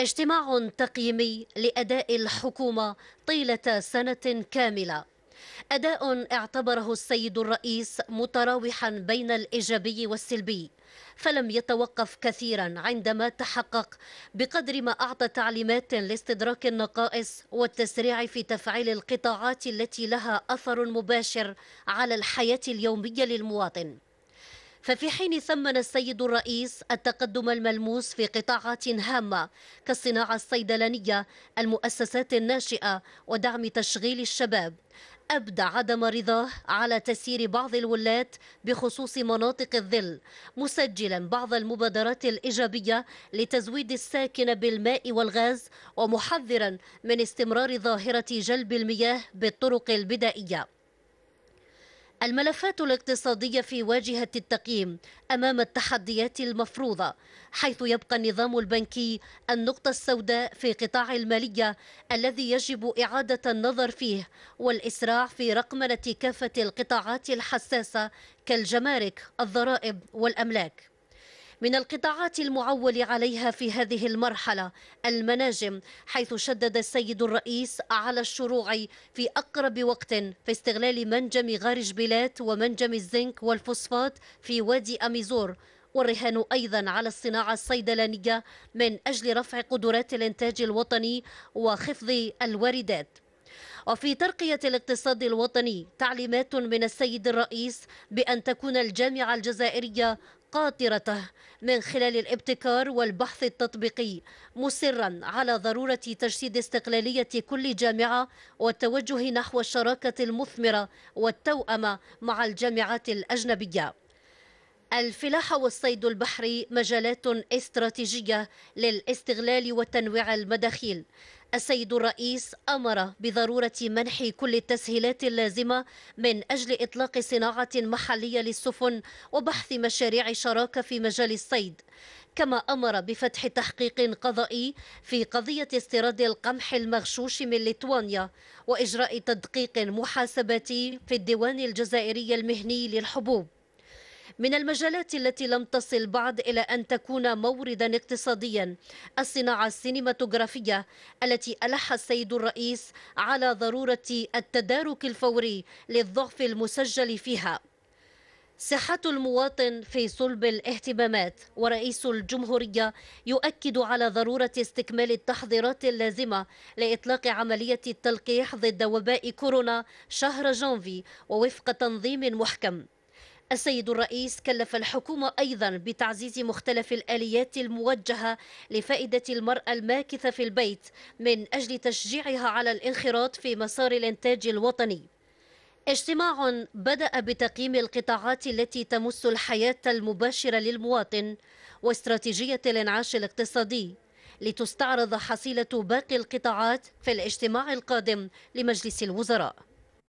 اجتماع تقييمي لأداء الحكومة طيلة سنة كاملة أداء اعتبره السيد الرئيس متراوحا بين الإيجابي والسلبي فلم يتوقف كثيرا عندما تحقق بقدر ما أعطى تعليمات لاستدراك النقائص والتسريع في تفعيل القطاعات التي لها أثر مباشر على الحياة اليومية للمواطن ففي حين ثمن السيد الرئيس التقدم الملموس في قطاعات هامة كالصناعة الصيدلانية المؤسسات الناشئة ودعم تشغيل الشباب أبدى عدم رضاه على تسيير بعض الولاة بخصوص مناطق الظل مسجلا بعض المبادرات الإيجابية لتزويد الساكن بالماء والغاز ومحذرا من استمرار ظاهرة جلب المياه بالطرق البدائية الملفات الاقتصادية في واجهة التقييم أمام التحديات المفروضة حيث يبقى النظام البنكي النقطة السوداء في قطاع المالية الذي يجب إعادة النظر فيه والإسراع في رقمنة كافة القطاعات الحساسة كالجمارك الضرائب والأملاك من القطاعات المعول عليها في هذه المرحلة المناجم حيث شدد السيد الرئيس على الشروع في أقرب وقت في استغلال منجم غارج جبيلات ومنجم الزنك والفوسفات في وادي أميزور والرهان أيضا على الصناعة الصيدلانية من أجل رفع قدرات الإنتاج الوطني وخفض الواردات وفي ترقية الاقتصاد الوطني تعليمات من السيد الرئيس بأن تكون الجامعة الجزائرية قاطرته من خلال الابتكار والبحث التطبيقي مصرا على ضرورة تجسيد استقلالية كل جامعة والتوجه نحو الشراكة المثمرة والتوأمة مع الجامعات الأجنبية الفلاحة والصيد البحري مجالات استراتيجية للاستغلال وتنويع المداخيل السيد الرئيس أمر بضرورة منح كل التسهيلات اللازمة من أجل إطلاق صناعة محلية للسفن وبحث مشاريع شراكة في مجال الصيد كما أمر بفتح تحقيق قضائي في قضية استيراد القمح المغشوش من ليتوانيا وإجراء تدقيق محاسباتي في الديوان الجزائري المهني للحبوب من المجالات التي لم تصل بعد إلى أن تكون موردا اقتصاديا الصناعة السينماتوغرافية التي ألح السيد الرئيس على ضرورة التدارك الفوري للضعف المسجل فيها صحة المواطن في صلب الاهتمامات ورئيس الجمهورية يؤكد على ضرورة استكمال التحضيرات اللازمة لإطلاق عملية التلقيح ضد وباء كورونا شهر جانفي ووفق تنظيم محكم السيد الرئيس كلف الحكومة أيضا بتعزيز مختلف الآليات الموجهة لفائدة المرأة الماكثة في البيت من أجل تشجيعها على الانخراط في مسار الإنتاج الوطني اجتماع بدأ بتقييم القطاعات التي تمس الحياة المباشرة للمواطن واستراتيجية الإنعاش الاقتصادي لتستعرض حصيلة باقي القطاعات في الاجتماع القادم لمجلس الوزراء